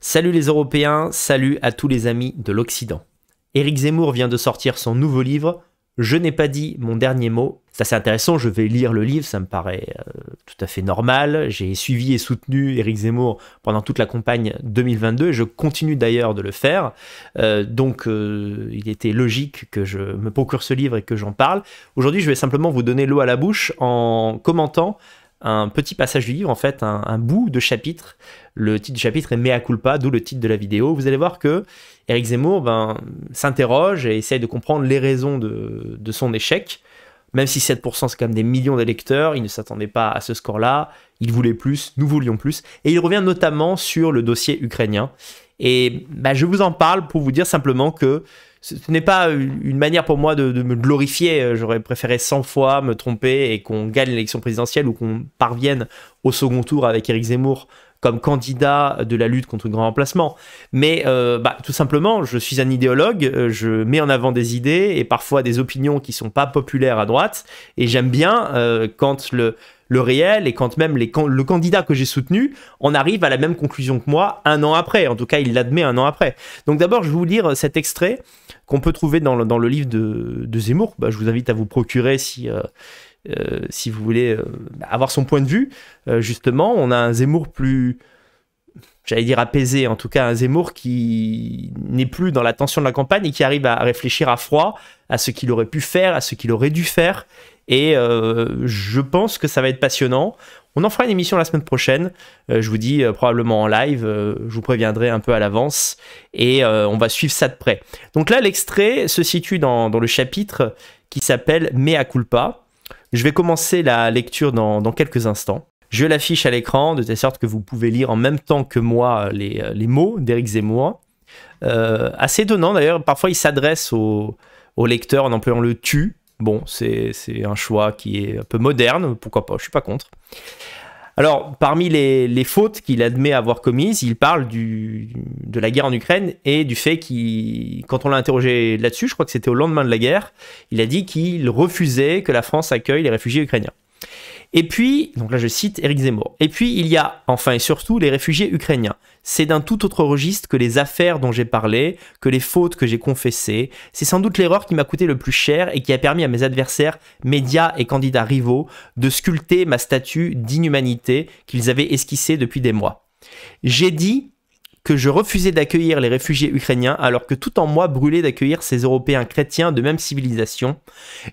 Salut les Européens, salut à tous les amis de l'Occident. Éric Zemmour vient de sortir son nouveau livre, Je n'ai pas dit mon dernier mot. Ça c'est intéressant, je vais lire le livre, ça me paraît euh, tout à fait normal. J'ai suivi et soutenu Éric Zemmour pendant toute la campagne 2022 et je continue d'ailleurs de le faire. Euh, donc euh, il était logique que je me procure ce livre et que j'en parle. Aujourd'hui je vais simplement vous donner l'eau à la bouche en commentant un petit passage du livre, en fait, un, bout de chapitre. Le titre du chapitre est Mea culpa, d'où le titre de la vidéo. Vous allez voir que Eric Zemmour ben, s'interroge et essaye de comprendre les raisons de, son échec. Même si 7% c'est quand même des millions d'électeurs, il ne s'attendait pas à ce score-là. Il voulait plus, nous voulions plus. Et il revient notamment sur le dossier ukrainien. Et ben, je vous en parle pour vous dire simplement que ce n'est pas une manière pour moi de, me glorifier. Euh, j'aurais préféré 100 fois me tromper et qu'on gagne l'élection présidentielle ou qu'on parvienne au second tour avec Éric Zemmour comme candidat de la lutte contre le grand remplacement. Mais euh, bah, tout simplement, je suis un idéologue, euh, je mets en avant des idées et parfois des opinions qui ne sont pas populaires à droite. Et j'aime bien quand le, le réel, et quand même le candidat que j'ai soutenu en arrive à la même conclusion que moi un an après. En tout cas, il l'admet un an après. Donc d'abord, je vais vous lire cet extrait qu'on peut trouver dans le, livre de, Zemmour. Bah, je vous invite à vous procurer si... Euh, euh, si vous voulez euh, bah, avoir son point de vue, justement, on a un Zemmour plus, j'allais dire apaisé, en tout cas un Zemmour qui n'est plus dans la tension de la campagne et qui arrive à réfléchir à froid à ce qu'il aurait pu faire, à ce qu'il aurait dû faire, et euh, je pense que ça va être passionnant. On en fera une émission la semaine prochaine. Euh, je vous dis euh, probablement en live. je vous préviendrai un peu à l'avance. Et on va suivre ça de près. Donc là, l'extrait se situe dans, le chapitre qui s'appelle Mea culpa. Je vais commencer la lecture dans, quelques instants. Je l'affiche à l'écran de telle sorte que vous pouvez lire en même temps que moi les, mots d'Eric Zemmour. assez donnant d'ailleurs, parfois il s'adresse au, au, lecteur en employant le tu, Bon, c'est un choix qui est un peu moderne, pourquoi pas, je suis pas contre. Alors, parmi les, fautes qu'il admet avoir commises, il parle du, de la guerre en Ukraine et du fait qu'il, quand on l'a interrogé là-dessus, je crois que c'était au lendemain de la guerre, il a dit qu'il refusait que la France accueille les réfugiés ukrainiens. Et puis, donc là je cite Éric Zemmour, et puis il y a enfin et surtout les réfugiés ukrainiens. C'est d'un tout autre registre que les affaires dont j'ai parlé, que les fautes que j'ai confessées. C'est sans doute l'erreur qui m'a coûté le plus cher et qui a permis à mes adversaires, médias et candidats rivaux, de sculpter ma statue d'inhumanité qu'ils avaient esquissée depuis des mois. J'ai dit que je refusais d'accueillir les réfugiés ukrainiens alors que tout en moi brûlait d'accueillir ces Européens chrétiens de même civilisation.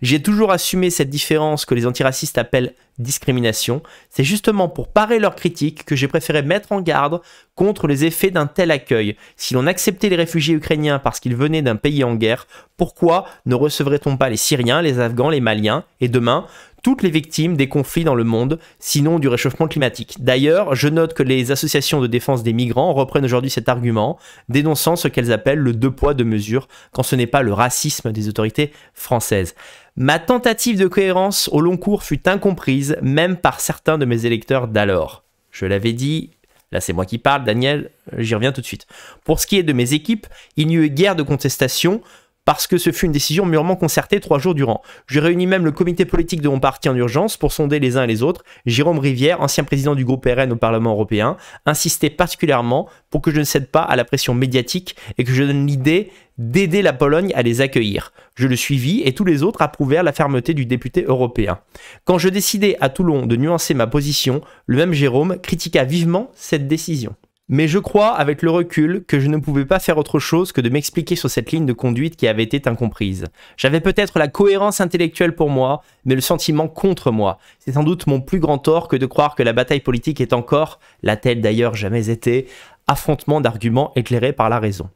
J'ai toujours assumé cette différence que les antiracistes appellent discrimination. C'est justement pour parer leurs critiques que j'ai préféré mettre en garde contre les effets d'un tel accueil. Si l'on acceptait les réfugiés ukrainiens parce qu'ils venaient d'un pays en guerre, pourquoi ne recevrait-on pas les Syriens, les Afghans, les Maliens Et demain, toutes les victimes des conflits dans le monde, sinon du réchauffement climatique. D'ailleurs, je note que les associations de défense des migrants reprennent aujourd'hui cet argument, dénonçant ce qu'elles appellent le deux poids deux mesures, quand ce n'est pas le racisme des autorités françaises. Ma tentative de cohérence au long cours fut incomprise, même par certains de mes électeurs d'alors. Je l'avais dit, Là, c'est moi qui parle, Daniel, j'y reviens tout de suite. Pour ce qui est de mes équipes, il n'y eut guère de contestation, parce que ce fut une décision mûrement concertée trois jours durant. Je réunis même le comité politique de mon parti en urgence pour sonder les uns et les autres. Jérôme Rivière, ancien président du groupe RN au Parlement européen, insistait particulièrement pour que je ne cède pas à la pression médiatique et que je donne l'idée d'aider la Pologne à les accueillir. Je le suivis et tous les autres approuvèrent la fermeté du député européen. Quand je décidai à Toulon de nuancer ma position, le même Jérôme critiqua vivement cette décision. Mais je crois, avec le recul, que je ne pouvais pas faire autre chose que de m'expliquer sur cette ligne de conduite qui avait été incomprise. J'avais peut-être la cohérence intellectuelle pour moi, mais le sentiment contre moi. C'est sans doute mon plus grand tort que de croire que la bataille politique est encore, l'a-t-elle d'ailleurs jamais été, affrontement d'arguments éclairés par la raison.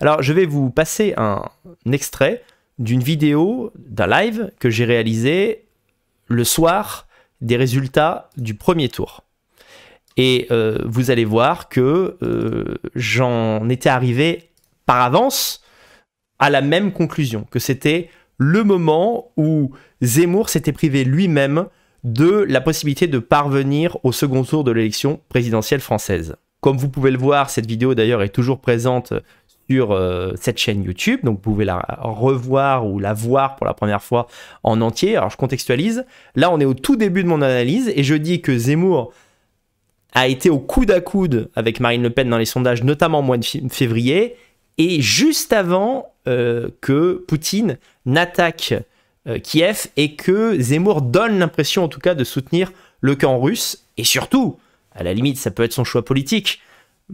Alors je vais vous passer un extrait d'une vidéo, d'un live que j'ai réalisé le soir des résultats du premier tour. Et euh, vous allez voir que euh, j'en étais arrivé par avance à la même conclusion, que c'était le moment où Zemmour s'était privé lui-même de la possibilité de parvenir au second tour de l'élection présidentielle française. Comme vous pouvez le voir, cette vidéo d'ailleurs est toujours présente sur euh, cette chaîne YouTube, donc vous pouvez la revoir ou la voir pour la première fois en entier. Alors je contextualise, là on est au tout début de mon analyse et je dis que Zemmour a été au coude à coude avec Marine Le Pen dans les sondages, notamment au mois de février, et juste avant euh, que Poutine n'attaque euh, Kiev et que Zemmour donne l'impression en tout cas de soutenir le camp russe, et surtout, à la limite, ça peut être son choix politique.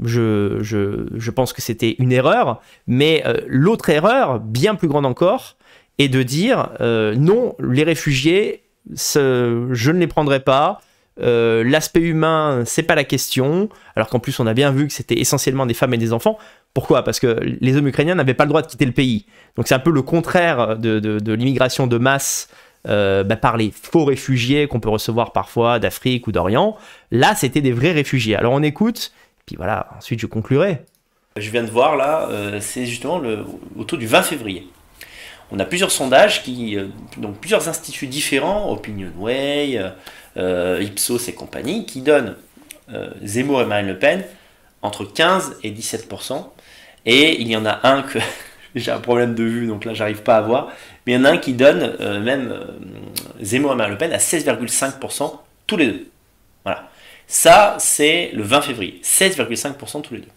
Je, je, pense que c'était une erreur, mais euh, l'autre erreur, bien plus grande encore, est de dire non, les réfugiés, je ne les prendrai pas, euh, l'aspect humain, c'est pas la question. Alors qu'en plus, on a bien vu que c'était essentiellement des femmes et des enfants. Pourquoi Parce que les hommes ukrainiens n'avaient pas le droit de quitter le pays. Donc c'est un peu le contraire de, l'immigration de masse euh, bah, par les faux réfugiés qu'on peut recevoir parfois d'Afrique ou d'Orient. Là, c'était des vrais réfugiés. Alors on écoute, puis voilà, ensuite je conclurai. Je viens de voir là, euh, c'est justement autour du 20 février. On a plusieurs sondages qui, donc plusieurs instituts différents, Opinion Way, euh, Ipsos et compagnie, qui donnent euh, Zemmour et Marine Le Pen entre 15 et 17%. Et il y en a un que j'ai un problème de vue, donc là j'arrive pas à voir, mais il y en a un qui donne euh, même Zemmour et Marine Le Pen à 16,5% tous les deux. Voilà. Ça, c'est le 20 février. 16,5% tous les deux.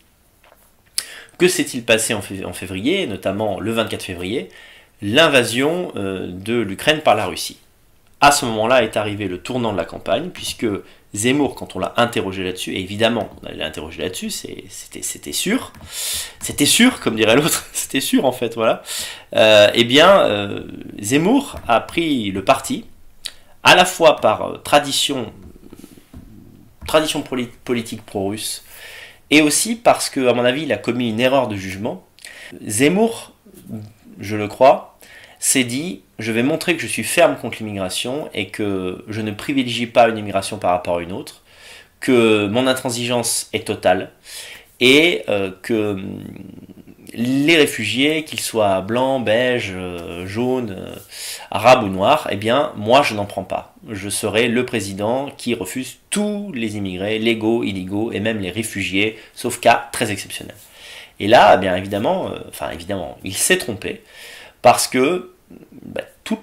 Que s'est-il passé en février, notamment le 24 février L'invasion de l'Ukraine par la Russie à ce moment-là est arrivé le tournant de la campagne, puisque Zemmour, quand on l'a interrogé là-dessus, et évidemment, on l'a interrogé là-dessus, c'était sûr, c'était sûr, comme dirait l'autre, c'était sûr en fait, voilà, euh, eh bien, euh, Zemmour a pris le parti, à la fois par euh, tradition, tradition politique pro-russe, et aussi parce que, à mon avis, il a commis une erreur de jugement. Zemmour, je le crois, s'est dit je vais montrer que je suis ferme contre l'immigration et que je ne privilégie pas une immigration par rapport à une autre, que mon intransigeance est totale et euh, que mm, les réfugiés, qu'ils soient blancs, beiges, euh, jaunes, euh, arabes ou noirs, eh bien, moi, je n'en prends pas. Je serai le président qui refuse tous les immigrés, légaux, illégaux, et même les réfugiés, sauf cas très exceptionnels. Et là, eh bien évidemment, enfin évidemment, il s'est trompé, parce que bah, tout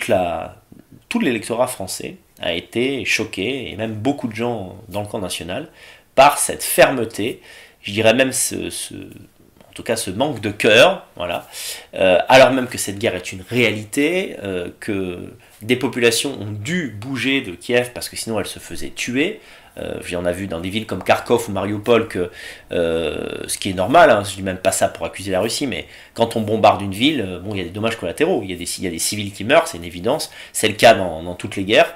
l'électorat français a été choqué, et même beaucoup de gens dans le camp national, par cette fermeté, je dirais même ce, en tout cas ce manque de cœur, voilà, euh, alors même que cette guerre est une réalité, euh, que des populations ont dû bouger de Kiev parce que sinon elles se faisaient tuer, euh, on a vu dans des villes comme Kharkov ou Mariupol que, euh, ce qui est normal, hein, je ne dis même pas ça pour accuser la Russie, mais quand on bombarde une ville, euh, bon, il y a des dommages collatéraux, il y, a des, civils qui meurent, c'est une évidence, c'est le cas dans, toutes les guerres.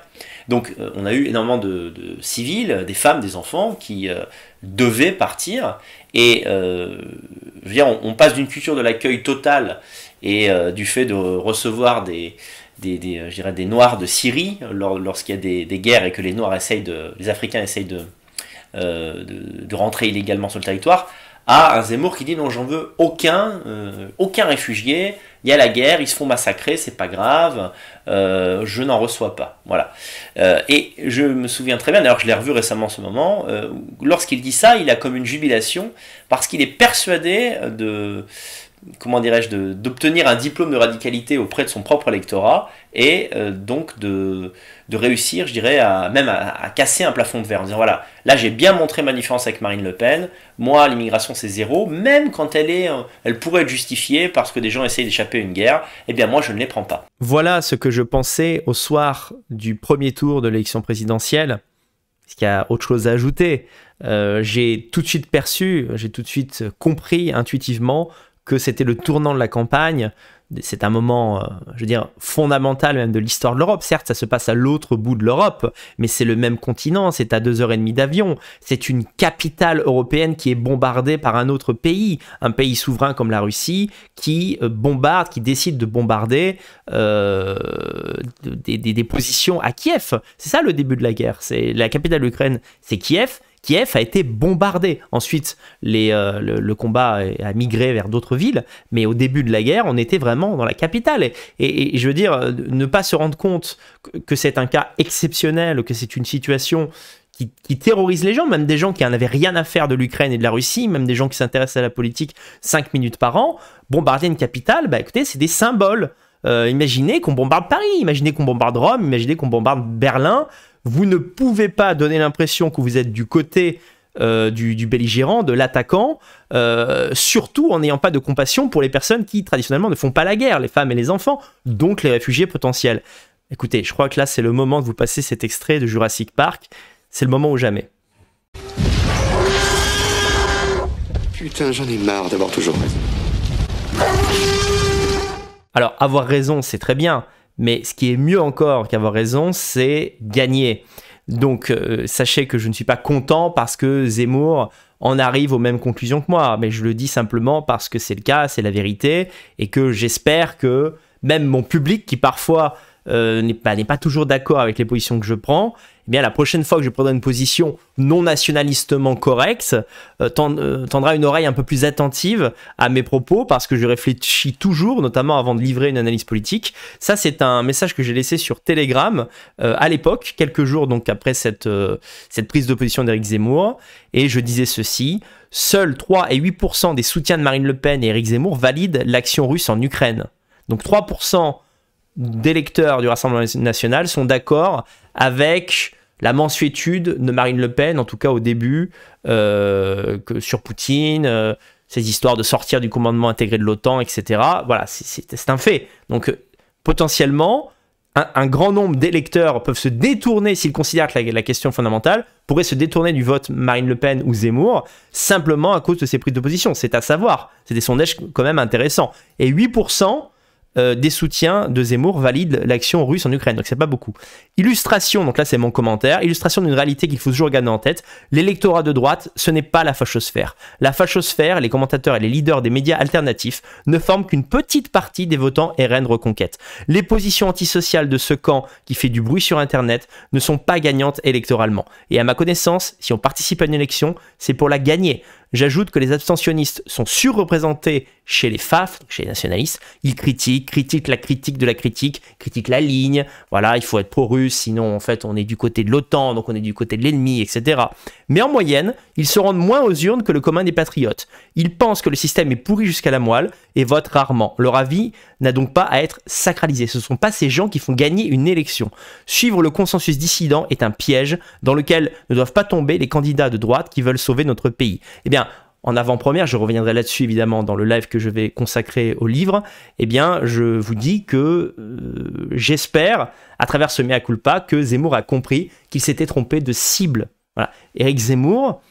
Donc on a eu énormément de, civils, des femmes, des enfants qui devaient partir. Et on passe d'une culture de l'accueil total et du fait de recevoir des, des, euh, des Noirs de Syrie, euh, lors, lorsqu'il y a des, des, guerres et que les Noirs essayent de, les Africains essayent de, euh, de, rentrer illégalement sur le territoire, à un Zemmour qui dit non, j'en veux aucun, aucun réfugié, il y a la guerre, ils se font massacrer, c'est pas grave, je n'en reçois pas. Voilà. et je me souviens très bien, d'ailleurs je l'ai revu récemment ce moment, lorsqu'il dit ça, il a comme une jubilation parce qu'il est persuadé de, comment dirais-je, d'obtenir un diplôme de radicalité auprès de son propre électorat et euh, donc de, réussir, je dirais, à, même à, casser un plafond de verre en disant voilà, là j'ai bien montré ma différence avec Marine Le Pen, moi l'immigration c'est zéro, même quand elle est, euh, elle pourrait être justifiée parce que des gens essayent d'échapper à une guerre, eh bien moi je ne les prends pas. Voilà ce que je pensais au soir du premier tour de l'élection présidentielle. est-ce qu'il y a autre chose à ajouter. Euh, j'ai tout de suite perçu, j'ai tout de suite compris intuitivement que c'était le tournant de la campagne. C'est un moment, euh, je veux dire, fondamental même de l'histoire de l'Europe. Certes, ça se passe à l'autre bout de l'Europe, mais c'est le même continent, c'est à deux heures et demie d'avion. C'est une capitale européenne qui est bombardée par un autre pays, un pays souverain comme la Russie, qui euh, bombarde, qui décide de bombarder euh, des, positions à Kiev. C'est ça le début de la guerre. C'est la capitale de c'est Kiev Kiev a été bombardé. Ensuite, euh, le, combat a migré vers d'autres villes, mais au début de la guerre, on était vraiment dans la capitale. Et, je veux dire, euh, ne pas se rendre compte que, c'est un cas exceptionnel, que c'est une situation qui, terrorise les gens, même des gens qui n'avaient rien à faire de l'Ukraine et de la Russie, même des gens qui s'intéressent à la politique 5 minutes par an, bombarder une capitale, bah écoutez, c'est des symboles. Euh, imaginez qu'on bombarde Paris, imaginez qu'on bombarde Rome, imaginez qu'on bombarde Berlin. Vous ne pouvez pas donner l'impression que vous êtes du côté euh, du, belligérant, de l'attaquant, euh, surtout en n'ayant pas de compassion pour les personnes qui traditionnellement ne font pas la guerre, les femmes et les enfants, donc les réfugiés potentiels. Écoutez, je crois que là c'est le moment de vous passer cet extrait de Jurassic Park, c'est le moment ou jamais. Putain, j'en ai marre d'avoir toujours raison. Alors, avoir raison, c'est très bien, mais ce qui est mieux encore qu'avoir raison, c'est gagner. Donc euh, sachez que je ne suis pas content parce que Zemmour en arrive aux mêmes conclusions que moi, mais je le dis simplement parce que c'est le cas, c'est la vérité, et que j'espère que même mon public qui parfois euh, n'est pas, toujours d'accord avec les positions que je prends, eh bien la prochaine fois que je prendrai une position non nationalistement correcte, euh, euh, tendra une oreille un peu plus attentive à mes propos parce que je réfléchis toujours, notamment avant de livrer une analyse politique. Ça, c'est un message que j'ai laissé sur Telegram à l'époque, quelques jours donc après cette, cette prise de position d'Éric Zemmour, et je disais ceci. Seuls 3 et 8% des soutiens de Marine Le Pen et Éric Zemmour valident l'action russe en Ukraine. Donc 3% d'électeurs du Rassemblement national sont d'accord avec la mansuétude de Marine Le Pen, en tout cas au début, euh, que sur Poutine, ses euh, ces histoires de sortir du commandement intégré de l'OTAN, etc. Voilà, c'est un fait. Donc euh, potentiellement, un, grand nombre d'électeurs peuvent se détourner, s'ils considèrent que la, la, question fondamentale pourrait se détourner du vote Marine Le Pen ou Zemmour, simplement à cause de ses prises de position. C'est à savoir, c'est des sondages quand même intéressants. Et 8% euh, des soutiens de Zemmour valident l'action russe en Ukraine. Donc c'est pas beaucoup. Illustration, donc là c'est mon commentaire, illustration d'une réalité qu'il faut toujours garder en tête. L'électorat de droite, ce n'est pas la fachosphère. La fachosphère, les commentateurs et les leaders des médias alternatifs ne forment qu'une petite partie des votants RN Reconquête. Les positions antisociales de ce camp qui fait du bruit sur Internet ne sont pas gagnantes électoralement. Et à ma connaissance, si on participe à une élection, c'est pour la gagner. J'ajoute que les abstentionnistes sont surreprésentés chez les FAF, chez les nationalistes. Ils critiquent, critiquent la critique de la critique, critiquent la ligne. Voilà, il faut être pro-russe, sinon en fait on est du côté de l'OTAN, donc on est du côté de l'ennemi, etc. Mais en moyenne, ils se rendent moins aux urnes que le commun des patriotes. Ils pensent que le système est pourri jusqu'à la moelle et votent rarement. Leur avis n'a donc pas à être sacralisé. Ce ne sont pas ces gens qui font gagner une élection. Suivre le consensus dissident est un piège dans lequel ne doivent pas tomber les candidats de droite qui veulent sauver notre pays. Eh bien, en avant-première, je reviendrai là-dessus évidemment dans le live que je vais consacrer au livre, eh bien je vous dis que euh, j'espère, à travers ce mea culpa, que Zemmour a compris qu'il s'était trompé de cible. Voilà. Éric Zemmour,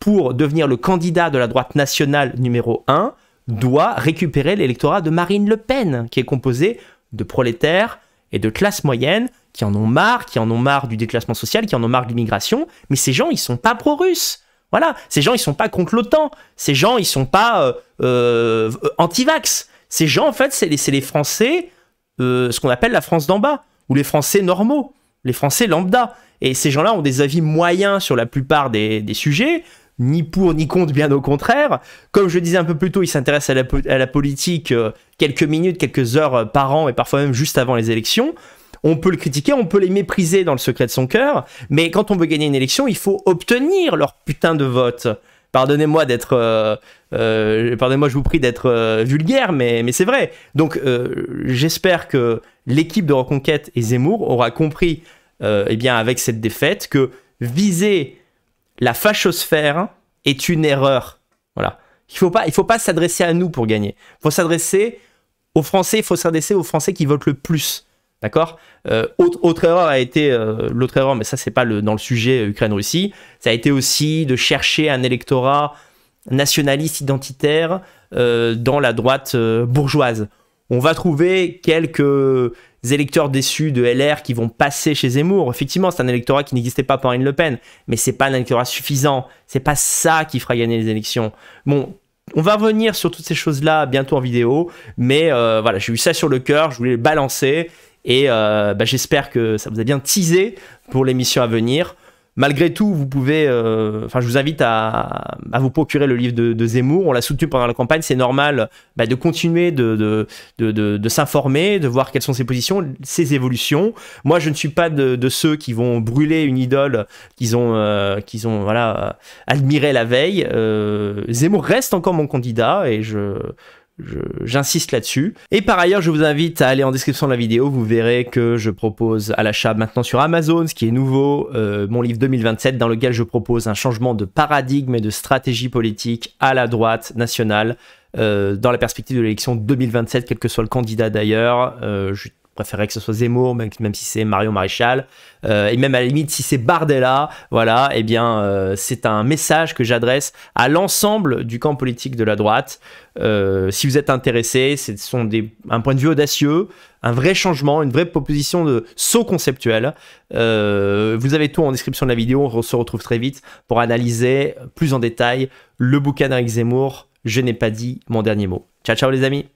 pour devenir le candidat de la droite nationale numéro 1, doit récupérer l'électorat de Marine Le Pen, qui est composé de prolétaires et de classes moyennes qui en ont marre, qui en ont marre du déclassement social, qui en ont marre de l'immigration, mais ces gens, ils sont pas pro-russes voilà, ces gens, ils sont pas contre l'OTAN. Ces gens, ils sont pas euh, euh, anti-vax. Ces gens, en fait, c'est les, Français, euh, ce qu'on appelle la France d'en bas, ou les Français normaux, les Français lambda. Et ces gens-là ont des avis moyens sur la plupart des, sujets, ni pour ni contre, bien au contraire. Comme je le disais un peu plus tôt, ils s'intéressent à la, politique quelques minutes, quelques heures par an et parfois même juste avant les élections on peut le critiquer, on peut les mépriser dans le secret de son cœur, mais quand on veut gagner une élection, il faut obtenir leur putain de vote. Pardonnez-moi d'être, euh, euh, pardonnez-moi, je vous prie d'être euh, vulgaire, mais, c'est vrai. Donc, j'espère que l'équipe de Reconquête et Zemmour aura compris, eh bien, avec cette défaite, que viser la fachosphère est une erreur. Voilà. Il faut pas, il faut pas s'adresser à nous pour gagner. Il faut s'adresser aux Français, il faut s'adresser aux Français qui votent le plus. D'accord euh, autre, erreur a été, euh, l'autre erreur, mais ça c'est pas le, dans le sujet euh, Ukraine-Russie, ça a été aussi de chercher un électorat nationaliste identitaire dans la droite bourgeoise. On va trouver quelques électeurs déçus de LR qui vont passer chez Zemmour. Effectivement, c'est un électorat qui n'existait pas pour Marine Le Pen, mais c'est pas un électorat suffisant. C'est pas ça qui fera gagner les élections. Bon, on va revenir sur toutes ces choses-là bientôt en vidéo, mais voilà, j'ai eu ça sur le cœur, je voulais le balancer, et euh, bah, j'espère que ça vous a bien teasé pour l'émission à venir. Malgré tout, vous pouvez, euh, enfin, je vous invite à, vous procurer le livre de, Zemmour. On l'a soutenu pendant la campagne, c'est normal bah, de continuer de, de, s'informer, de voir quelles sont ses positions, ses évolutions. Moi, je ne suis pas de, ceux qui vont brûler une idole qu'ils ont, euh, qu'ils ont, voilà, admirée la veille. Zemmour reste encore mon candidat et je, J'insiste là-dessus. Et par ailleurs, je vous invite à aller en description de la vidéo. Vous verrez que je propose à l'achat maintenant sur Amazon, ce qui est nouveau, euh, mon livre 2027, dans lequel je propose un changement de paradigme et de stratégie politique à la droite nationale euh, dans la perspective de l'élection 2027, quel que soit le candidat d'ailleurs. Euh, préférerais que ce soit Zemmour, même, même si c'est Mario Maréchal, euh, et même à la limite si c'est Bardella, voilà, eh bien euh, c'est un message que j'adresse à l'ensemble du camp politique de la droite. Euh, si vous êtes intéressé, ce sont des, un point de vue audacieux, un vrai changement, une vraie proposition de saut conceptuel. vous avez tout en description de la vidéo, on se retrouve très vite pour analyser plus en détail le bouquin d'Eric Zemmour, Je n'ai pas dit mon dernier mot. Ciao ciao les amis